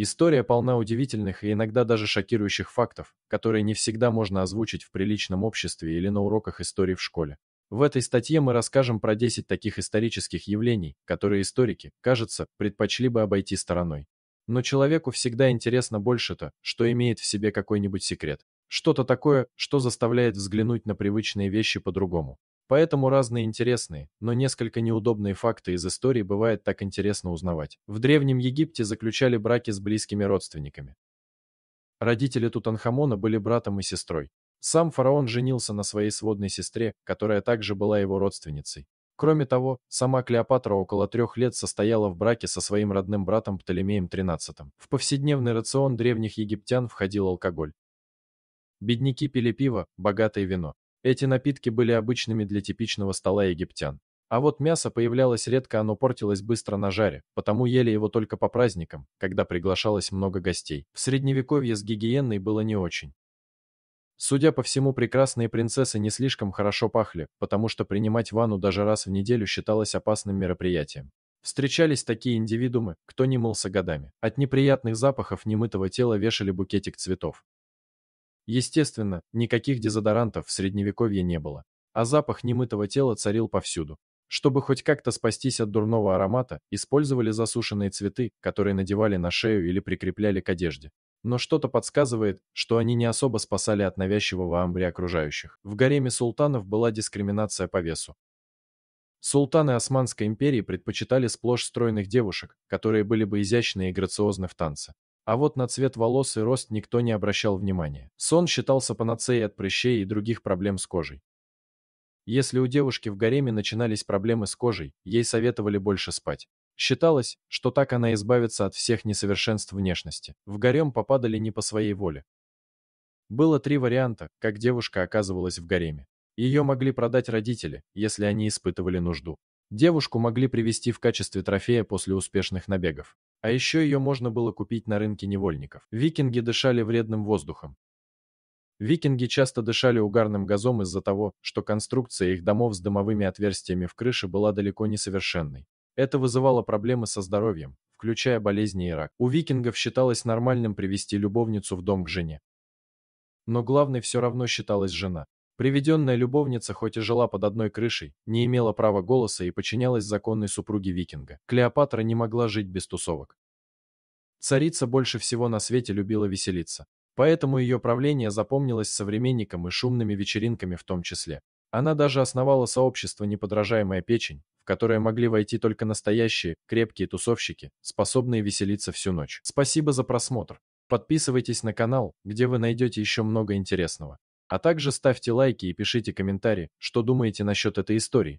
История полна удивительных и иногда даже шокирующих фактов, которые не всегда можно озвучить в приличном обществе или на уроках истории в школе. В этой статье мы расскажем про 10 таких исторических явлений, которые историки, кажется, предпочли бы обойти стороной. Но человеку всегда интересно больше-то, что имеет в себе какой-нибудь секрет. Что-то такое, что заставляет взглянуть на привычные вещи по-другому. Поэтому разные интересные, но несколько неудобные факты из истории бывает так интересно узнавать. В Древнем Египте заключали браки с близкими родственниками. Родители Тутанхамона были братом и сестрой. Сам фараон женился на своей сводной сестре, которая также была его родственницей. Кроме того, сама Клеопатра около трех лет состояла в браке со своим родным братом Птолемеем XIII. В повседневный рацион древних египтян входил алкоголь. Бедняки пили пиво, богатое вино. Эти напитки были обычными для типичного стола египтян. А вот мясо появлялось редко, оно портилось быстро на жаре, потому ели его только по праздникам, когда приглашалось много гостей. В средневековье с гигиеной было не очень. Судя по всему, прекрасные принцессы не слишком хорошо пахли, потому что принимать ванну даже раз в неделю считалось опасным мероприятием. Встречались такие индивидуумы, кто не мылся годами. От неприятных запахов немытого тела вешали букетик цветов. Естественно, никаких дезодорантов в средневековье не было, а запах немытого тела царил повсюду. Чтобы хоть как-то спастись от дурного аромата, использовали засушенные цветы, которые надевали на шею или прикрепляли к одежде. Но что-то подсказывает, что они не особо спасали от навязчивого амбри окружающих. В гареме султанов была дискриминация по весу. Султаны Османской империи предпочитали сплошь стройных девушек, которые были бы изящны и грациозны в танце. А вот на цвет волос и рост никто не обращал внимания. Сон считался панацеей от прыщей и других проблем с кожей. Если у девушки в гареме начинались проблемы с кожей, ей советовали больше спать. Считалось, что так она избавится от всех несовершенств внешности. В гарем попадали не по своей воле. Было три варианта, как девушка оказывалась в гареме. Ее могли продать родители, если они испытывали нужду. Девушку могли привести в качестве трофея после успешных набегов. А еще ее можно было купить на рынке невольников. Викинги дышали вредным воздухом. Викинги часто дышали угарным газом из-за того, что конструкция их домов с дымовыми отверстиями в крыше была далеко не совершенной. Это вызывало проблемы со здоровьем, включая болезни и рак. У викингов считалось нормальным привести любовницу в дом к жене. Но главной все равно считалась жена. Приведенная любовница, хоть и жила под одной крышей, не имела права голоса и подчинялась законной супруге викинга. Клеопатра не могла жить без тусовок. Царица больше всего на свете любила веселиться. Поэтому ее правление запомнилось современникам и шумными вечеринками в том числе. Она даже основала сообщество «Неподражаемая печень», в которое могли войти только настоящие, крепкие тусовщики, способные веселиться всю ночь. Спасибо за просмотр. Подписывайтесь на канал, где вы найдете еще много интересного. А также ставьте лайки и пишите комментарии, что думаете насчет этой истории.